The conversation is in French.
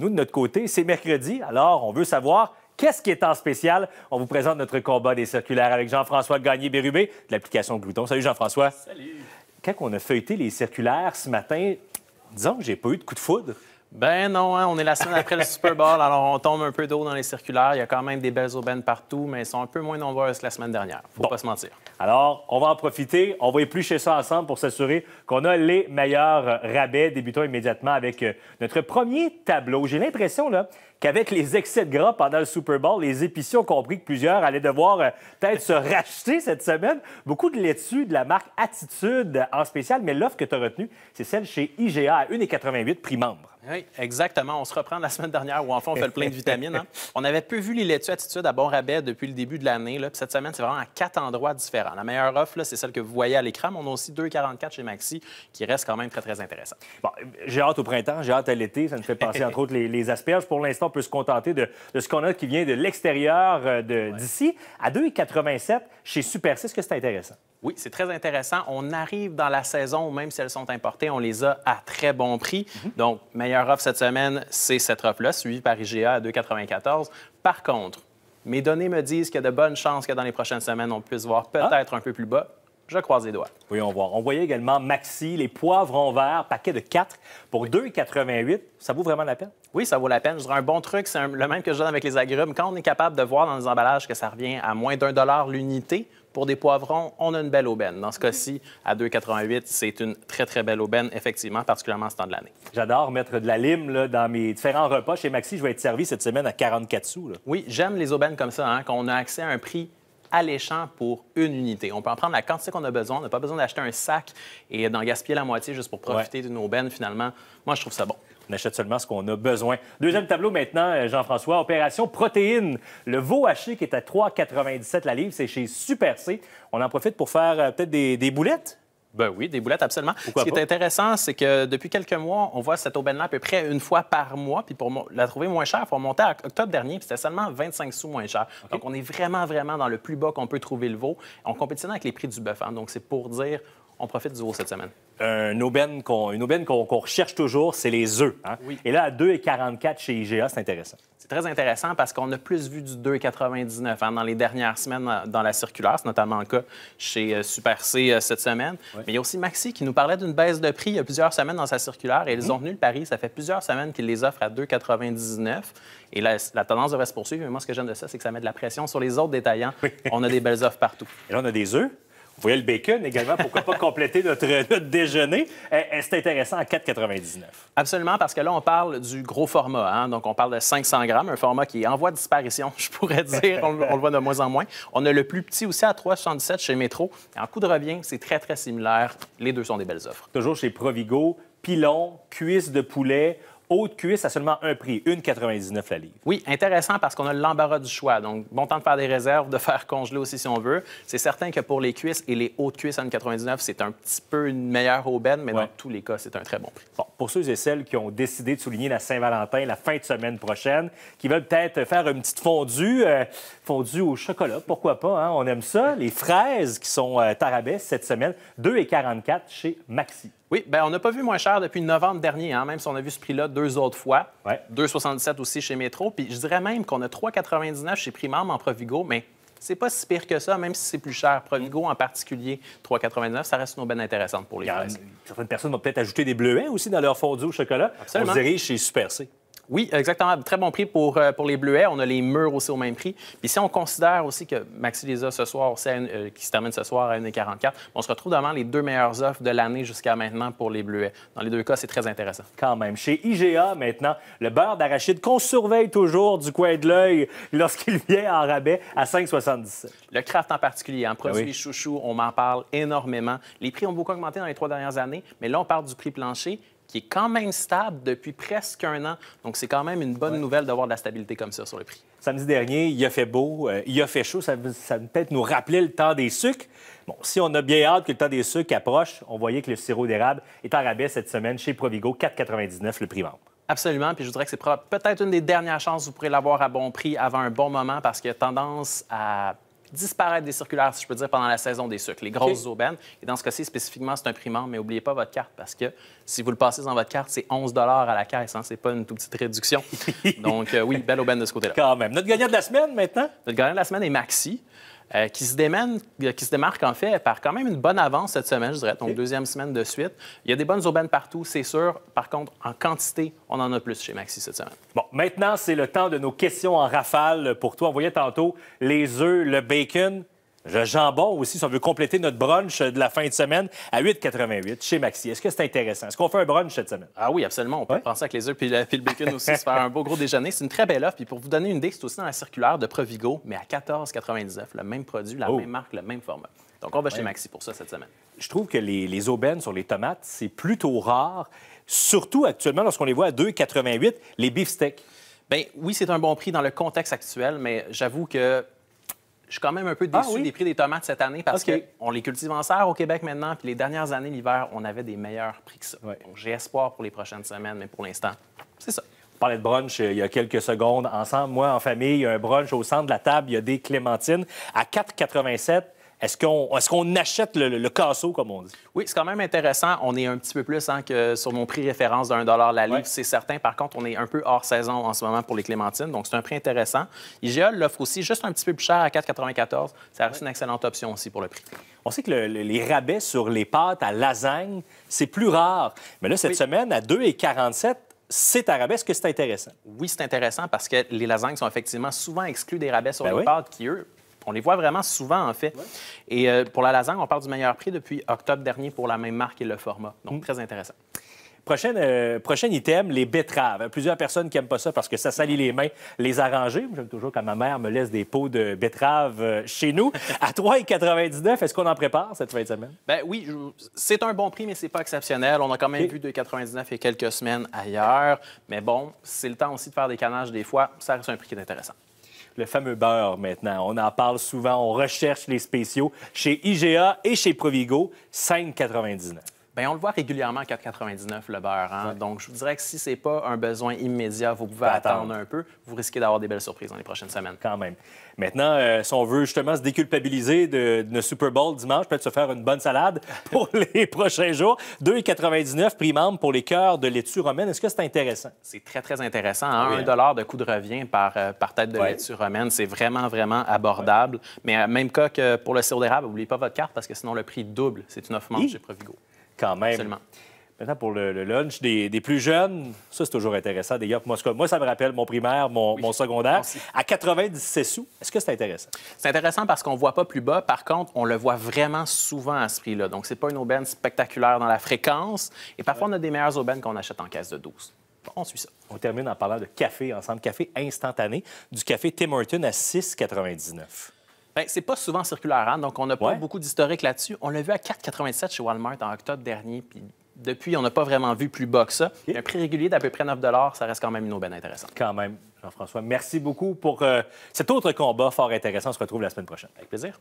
Nous, de notre côté, c'est mercredi, alors on veut savoir qu'est-ce qui est en spécial. On vous présente notre combat des circulaires avec Jean-François Gagné-Bérubé de l'application Glouton. Salut Jean-François. Salut. Quand on a feuilleté les circulaires ce matin, disons que j'ai pas eu de coup de foudre. Ben non, hein, on est la semaine après le Super Bowl, alors on tombe un peu d'eau dans les circulaires. Il y a quand même des belles aubaines partout, mais elles sont un peu moins nombreuses que la semaine dernière. Faut pas se mentir. Alors, on va en profiter. On va éplucher ça ensemble pour s'assurer qu'on a les meilleurs rabais. Débutons immédiatement avec euh, notre premier tableau. J'ai l'impression là qu'avec les excès de gras pendant le Super Bowl, les épiciers ont compris que plusieurs allaient devoir euh, peut-être se racheter cette semaine. Beaucoup de laitue de la marque Attitude en spécial, mais l'offre que tu as retenue, c'est celle chez IGA à 1,88 prix membre. Oui, exactement. On se reprend de la semaine dernière où en enfin on fait le plein de vitamines. Hein. On avait peu vu les laitues attitudes à bon rabais depuis le début de l'année. Cette semaine, c'est vraiment à quatre endroits différents. La meilleure offre, c'est celle que vous voyez à l'écran, on a aussi 2,44 chez Maxi, qui reste quand même très, très intéressant. j'ai hâte au printemps, j'ai hâte à l'été. Ça nous fait penser, entre autres, les, les asperges. Pour l'instant, on peut se contenter de, ce qu'on a qui vient de l'extérieur euh, d'ici. À 2,87 chez Super Est-ce que c'est intéressant. Oui, c'est très intéressant. On arrive dans la saison, même si elles sont importées, on les a à très bon prix. Mhm. Donc, meilleure offre cette semaine, c'est cette offre-là, suivie par IGA à 2,94. Par contre, mes données me disent qu'il y a de bonnes chances que dans les prochaines semaines, on puisse voir ah! peut-être un peu plus bas. Je croise les doigts. Oui, on voyait envoyer également Maxi, les poivrons verts, paquet de 4 pour 2,88. Ça vaut vraiment la peine? Oui, ça vaut la peine. Je un bon truc, c'est le même que je donne avec les agrumes. Quand on est capable de voir dans les emballages que ça revient à moins d'un dollar l'unité, pour des poivrons, on a une belle aubaine. Dans ce cas-ci, à 2,88, c'est une très, très belle aubaine, effectivement, particulièrement ce temps de l'année. J'adore mettre de la lime là, dans mes différents repas. Chez Maxi, je vais être servi cette semaine à 44 sous. Oui, j'aime les aubaines comme ça, hein, qu'on a accès à un prix alléchant pour une unité. On peut en prendre la quantité qu'on a besoin. On n'a pas besoin d'acheter un sac et d'en gaspiller la moitié juste pour profiter d'une aubaine, finalement. Moi, je trouve ça bon. On achète seulement ce qu'on a besoin. Deuxième tableau maintenant, euh, Jean-François, opération protéines. Le veau haché qui est à 3,97 la livre, c'est chez Super C. On en profite pour faire euh, peut-être des boulettes ben oui, des boulettes, absolument. Ce qui est intéressant, c'est que depuis quelques mois, on voit cette aubaine-là à peu près une fois par mois. Puis pour la trouver moins chère, il faut à octobre dernier, puis c'était seulement 25 sous moins cher. Donc on est vraiment, vraiment dans le plus bas qu'on peut trouver le veau. On compétition avec les prix du bœuf. Hein. donc c'est pour dire on profite du haut cette semaine? une aubaine qu'on recherche toujours, c'est les œufs. Hein. Et là, à 2,44 chez IGA, c'est intéressant. C'est très intéressant parce qu'on a plus vu du 2,99 hein, dans les dernières semaines euh, dans la circulaire, c'est notamment le cas chez euh, Super C euh, cette semaine. Mais il y a aussi Maxi qui nous parlait d'une baisse de prix il y a plusieurs semaines dans sa circulaire et ils ont tenu mmh. le pari. Ça fait plusieurs semaines qu'ils les offrent à 2,99 et la, tendance devrait se poursuivre. Mais moi, ce que j'aime de ça, c'est que ça met de la pression sur les autres détaillants. On a des belles offres partout. Et là, on a des œufs vous voyez le bacon également, pourquoi pas compléter notre, euh, déjeuner. Euh, euh, c'est intéressant à 4,99. Absolument, parce que là, on parle du gros format. Hein. Donc, on parle de 500 grammes, un format qui est en voie de disparition, je pourrais dire. on, le voit de moins en moins. On a le plus petit aussi à 3,77 chez Métro. En coup de revient, c'est très, très similaire. Les deux sont des belles offres. Toujours chez Provigo, pilon, cuisse de poulet. Haute cuisse à seulement un prix, 1,99 la livre. Oui, intéressant parce qu'on a l'embarras du choix. Donc, bon temps de faire des réserves, de faire congeler aussi si on veut. C'est certain que pour les cuisses et les hautes cuisses à 1,99, c'est un petit peu une meilleure aubaine, mais dans tous les cas, c'est un très bon prix pour ceux et celles qui ont décidé de souligner la Saint-Valentin la fin de semaine prochaine, qui veulent peut-être faire une petite fondue, euh, fondue au chocolat, pourquoi pas, hein? on aime ça. Les fraises qui sont euh, tarabès cette semaine, 2,44 chez Maxi. Oui, bien, on n'a pas vu moins cher depuis novembre dernier, hein, même si on a vu ce prix-là deux autres fois. 2,77 aussi chez Métro. Puis je dirais même qu'on a 3,99 chez Primam en Provigo, mais c'est pas si pire que ça, même si c'est plus cher. Provigo en particulier, 3,99 ça reste une bonne intéressante pour les Certaines personnes vont peut-être ajouter des bleuets aussi dans leur fondue au chocolat. Absolument. On dirige chez Super C. Oui, exactement. Très bon prix pour, euh, pour les bleuets. On a les murs aussi au même prix. Puis si on considère aussi que Maxi les ce soir, euh, qui se termine ce soir à 1,44, on se retrouve devant les deux meilleures offres de l'année jusqu'à maintenant pour les bleuets. Dans les deux cas, c'est très intéressant. Quand même. Chez IGA, maintenant, le beurre d'arachide qu'on surveille toujours du coin de l'œil lorsqu'il vient en rabais à 5,77. Le craft en particulier, hein, ben en produit chouchou, on m'en parle énormément. Les prix ont beaucoup augmenté dans les trois dernières années, mais là, on parle du prix plancher qui est quand même stable depuis presque un an. Donc, c'est quand même une bonne nouvelle d'avoir de la stabilité comme ça sur le prix. Samedi dernier, il a fait beau, euh, il a fait chaud. Ça, peut-être nous rappeler le temps des sucres. Bon, si on a bien hâte que le temps des sucres approche, on voyait que le sirop d'érable est en rabais cette semaine chez Provigo, 4,99 le prix vente. Absolument, puis je dirais que c'est peut-être une des dernières chances que vous pourrez l'avoir à bon prix avant un bon moment parce qu'il y a tendance à disparaître des circulaires, si je peux dire, pendant la saison des sucres, les grosses aubaines. Et dans ce cas-ci, spécifiquement, c'est un primant, mais n'oubliez pas votre carte parce que si vous le passez dans votre carte, c'est 11 à la caisse. Hein? C'est pas une toute petite réduction. Donc, euh, oui, belle aubaine de ce côté-là. Quand même. Notre gagnant de la semaine maintenant? Notre gagnant de la semaine est Maxi. Euh, euh, qui, se démarque en fait par quand même une bonne avance cette semaine, je dirais, donc deuxième semaine de suite. Il y a des bonnes urbaines partout, c'est sûr. Par contre, en quantité, on en a plus chez Maxi cette semaine. Bon, maintenant, c'est le temps de nos questions en rafale. Pour toi, on voyait tantôt les œufs, le bacon. Le jambon aussi, si on veut compléter notre brunch de la fin de semaine à 8,88 chez Maxi. Est-ce que c'est intéressant? Est-ce qu'on fait un brunch cette semaine? Ah oui, absolument. On peut penser avec les œufs puis, le bacon aussi, se faire un beau gros déjeuner. C'est une très belle offre. Puis pour vous donner une idée, c'est aussi dans la circulaire de Provigo, mais à 14,99. Le même produit, la oh. même marque, le même format. Donc on va chez Maxi pour ça cette semaine. Je trouve que les, les aubaines sur les tomates, c'est plutôt rare, surtout actuellement lorsqu'on les voit à 2,88, les beefsteaks. Ben oui, c'est un bon prix dans le contexte actuel, mais j'avoue que je suis quand même un peu ah déçu des prix des tomates cette année parce que qu'on les cultive en serre au Québec maintenant. Puis les dernières années, l'hiver, on avait des meilleurs prix que ça. j'ai espoir pour les prochaines semaines, mais pour l'instant, c'est ça. On parlait de brunch euh, il y a quelques secondes ensemble. Moi, en famille, il y a un brunch au centre de la table, il y a des clémentines à 4,87 est-ce qu'on est achète le, le, casseau, comme on dit? Oui, c'est quand même intéressant. On est un petit peu plus hein, que sur mon prix référence d'un dollar la livre, c'est certain. Par contre, on est un peu hors saison en ce moment pour les clémentines, donc c'est un prix intéressant. IGA l'offre aussi juste un petit peu plus cher à 4,94. Ça reste une excellente option aussi pour le prix. On sait que les rabais sur les pâtes à lasagne, c'est plus rare. Mais là, cette semaine, à 2,47, c'est à rabais. Est-ce que c'est intéressant? Oui, c'est intéressant parce que les lasagnes sont effectivement souvent exclus des rabais sur ben les pâtes qui, eux, on les voit vraiment souvent, en fait. Et euh, pour la lasagne, on parle du meilleur prix depuis octobre dernier pour la même marque et le format. Donc, mm. très intéressant. Prochaine, euh, prochain item, les betteraves. Euh, plusieurs personnes qui n'aiment pas ça parce que ça salit les mains. Les arranger, j'aime toujours quand ma mère me laisse des pots de betteraves chez nous. À 3,99, est-ce qu'on en prépare cette fin de semaine? Ben oui, c'est un bon prix, mais c'est pas exceptionnel. On a quand même vu 2,99 il y a quelques semaines ailleurs. Mais bon, c'est le temps aussi de faire des canages des fois. Ça reste un prix qui est intéressant le fameux beurre maintenant. On en parle souvent, on recherche les spéciaux chez IGA et chez Provigo, 5,99. Bien, on le voit régulièrement à 4,99 le beurre. Hein. Donc, je vous dirais que si ce n'est pas un besoin immédiat, vous pouvez attendre. un peu. Vous risquez d'avoir des belles surprises dans les prochaines semaines. Quand même. Maintenant, euh, si on veut justement se déculpabiliser de, Super Bowl dimanche, peut-être se faire une bonne salade pour les prochains jours. 2,99 prix membre pour les cœurs de laitue romaine. Est-ce que c'est intéressant? C'est très, très intéressant. Hein? Ah hein. dollar de coût de revient par, euh, par tête de laitue romaine, c'est vraiment, vraiment abordable. Mais euh, même cas que pour le sirop d'érable, n'oubliez pas votre carte parce que sinon le prix double. C'est une offre manche chez Provigo quand même. Maintenant, pour le, lunch des, plus jeunes, ça, c'est toujours intéressant. D'ailleurs, moi, ça me rappelle mon primaire, mon, secondaire, à 97 sous. Est-ce que c'est intéressant? C'est intéressant parce qu'on ne voit pas plus bas. Par contre, on le voit vraiment souvent à ce prix-là. Donc, ce n'est pas une aubaine spectaculaire dans la fréquence. Et parfois, on a des meilleures aubaines qu'on achète en caisse de 12. On suit ça. On termine en parlant de café ensemble, café instantané, du café Tim Hortons à 6,99 Bien, c'est pas souvent circulaire, hein? donc on n'a pas beaucoup d'historique là-dessus. On l'a vu à 4,87 chez Walmart en octobre dernier, puis depuis, on n'a pas vraiment vu plus bas que ça. Un prix régulier d'à peu près 9 ça reste quand même une aubaine intéressante. Quand même, Jean-François. Merci beaucoup pour euh, cet autre combat fort intéressant. On se retrouve la semaine prochaine. Avec plaisir.